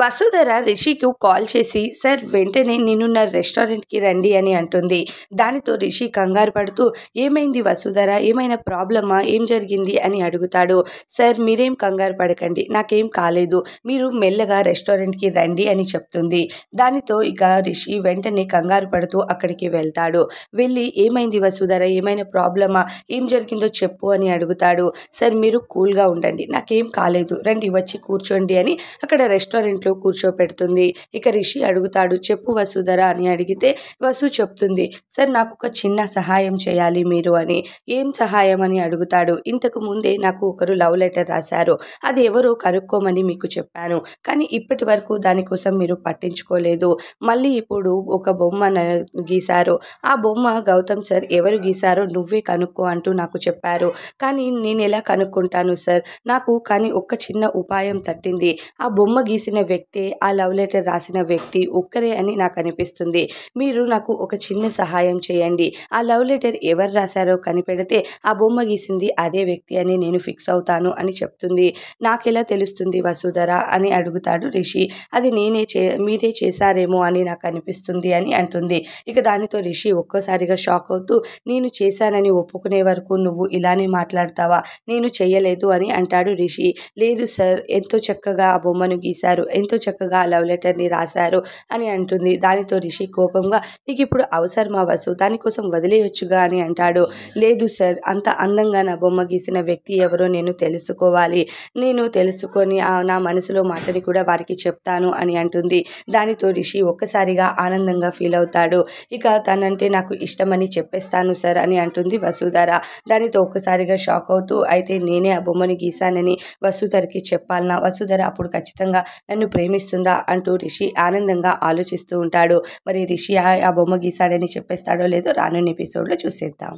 వసుధర రిషికు కాల్ చేసి సార్ వెంటనే నేను నా రెస్టారెంట్కి రండి అని అంటుంది దానితో రిషి కంగారు పడుతూ ఏమైంది వసుధర ఏమైనా ప్రాబ్లమా ఏం జరిగింది అని అడుగుతాడు సార్ మీరేం కంగారు పడకండి నాకేం కాలేదు మీరు మెల్లగా రెస్టారెంట్కి రండి అని చెప్తుంది దానితో ఇక రిషి వెంటనే కంగారు పడుతూ అక్కడికి వెళ్తాడు వెళ్ళి ఏమైంది వసుధర ఏమైనా ప్రాబ్లమా ఏం జరిగిందో చెప్పు అని అడుగుతాడు సార్ మీరు కూల్గా ఉండండి నాకేం కాలేదు రండి వచ్చి కూర్చోండి అని అక్కడ రెస్టారెంట్ ఇంట్లో కూర్చోపెడుతుంది ఇక రిషి అడుగుతాడు చెప్పు వసుధర అని అడిగితే వసు చెప్తుంది సార్ నాకు ఒక చిన్న సహాయం చేయాలి మీరు అని ఏం సహాయం అని అడుగుతాడు ఇంతకు ముందే నాకు ఒకరు లవ్ లెటర్ రాశారు అది ఎవరో కనుక్కోమని మీకు చెప్పాను కానీ ఇప్పటి వరకు దానికోసం మీరు పట్టించుకోలేదు మళ్ళీ ఇప్పుడు ఒక బొమ్మ గీశారు ఆ బొమ్మ గౌతమ్ సార్ ఎవరు గీశారో నువ్వే కనుక్కో అంటూ నాకు చెప్పారు కానీ నేను ఎలా కనుక్కుంటాను సార్ నాకు కానీ ఒక చిన్న ఉపాయం తట్టింది ఆ బొమ్మ గీసిన వ్యక్తి ఆ లవ్ లెటర్ రాసిన వ్యక్తి ఒక్కరే అని నాకు అనిపిస్తుంది మీరు నాకు ఒక చిన్న సహాయం చేయండి ఆ లవ్ లెటర్ ఎవరు రాశారో కనిపెడితే ఆ బొమ్మ గీసింది అదే వ్యక్తి అని నేను ఫిక్స్ అవుతాను అని చెప్తుంది నాకెలా తెలుస్తుంది వసుధర అని అడుగుతాడు రిషి అది నేనే చే మీరే చేశారేమో అని నాకు అనిపిస్తుంది అని అంటుంది ఇక దానితో రిషి ఒక్కసారిగా షాక్ అవుతూ నేను చేశానని ఒప్పుకునే వరకు నువ్వు ఇలానే మాట్లాడతావా నేను చెయ్యలేదు అని అంటాడు రిషి లేదు సార్ ఎంతో చక్కగా ఆ బొమ్మను గీశారు ఎంతో చక్కగా లవ్ లెటర్ని రాశారు అని అంటుంది దానితో రిషి కోపంగా నీకు ఇప్పుడు అవసరమా వసు దానికోసం వదిలేయొచ్చుగా అని అంటాడు లేదు సార్ అంత అందంగా నా బొమ్మ గీసిన వ్యక్తి ఎవరో నేను తెలుసుకోవాలి నేను తెలుసుకొని నా మనసులో మాటని కూడా వారికి చెప్తాను అని అంటుంది దానితో రిషి ఒక్కసారిగా ఆనందంగా ఫీల్ అవుతాడు ఇక తనంటే నాకు ఇష్టమని చెప్పేస్తాను సార్ అని అంటుంది వసుధర దానితో ఒక్కసారిగా షాక్ అవుతూ అయితే నేనే ఆ బొమ్మని గీశానని వసుధరకి చెప్పాలనా వసుధర అప్పుడు ఖచ్చితంగా నన్ను ప్రేమిస్తుందా అంటూ రిషి ఆనందంగా ఆలోచిస్తూ ఉంటాడు మరి రిషి ఆ బొమ్మ గీసాడని చెప్పేస్తాడో లేదో రానున్న ఎపిసోడ్లో చూసేద్దాం